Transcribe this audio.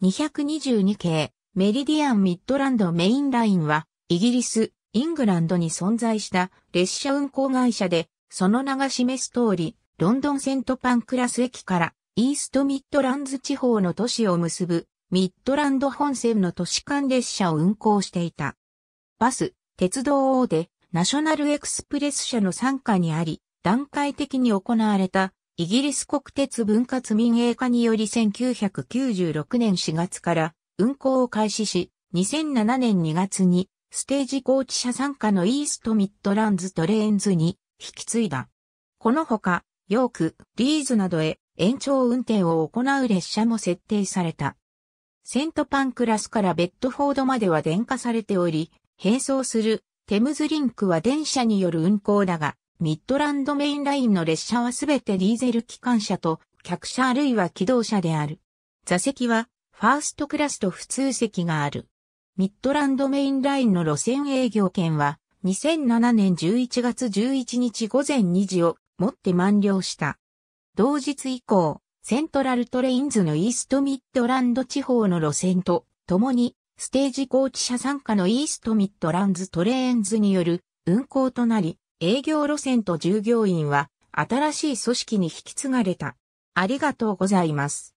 222系メリディアンミッドランドメインラインはイギリス、イングランドに存在した列車運行会社でその名が示す通りロンドンセントパンクラス駅からイーストミッドランズ地方の都市を結ぶミッドランド本線の都市間列車を運行していた。バス、鉄道大手、ナショナルエクスプレス社の傘下にあり、段階的に行われたイギリス国鉄分割民営化により1996年4月から運行を開始し、2007年2月にステージコーチ社参加のイーストミッドランズトレーンズに引き継いだ。このほか、ヨーク、リーズなどへ延長運転を行う列車も設定された。セントパンクラスからベッドフォードまでは電化されており、並走するテムズリンクは電車による運行だが、ミッドランドメインラインの列車はすべてディーゼル機関車と客車あるいは機動車である。座席はファーストクラスと普通席がある。ミッドランドメインラインの路線営業券は2007年11月11日午前2時をもって満了した。同日以降、セントラルトレインズのイーストミッドランド地方の路線と共にステージコー車参加のイーストミッドランズトレーンズによる運行となり、営業路線と従業員は新しい組織に引き継がれた。ありがとうございます。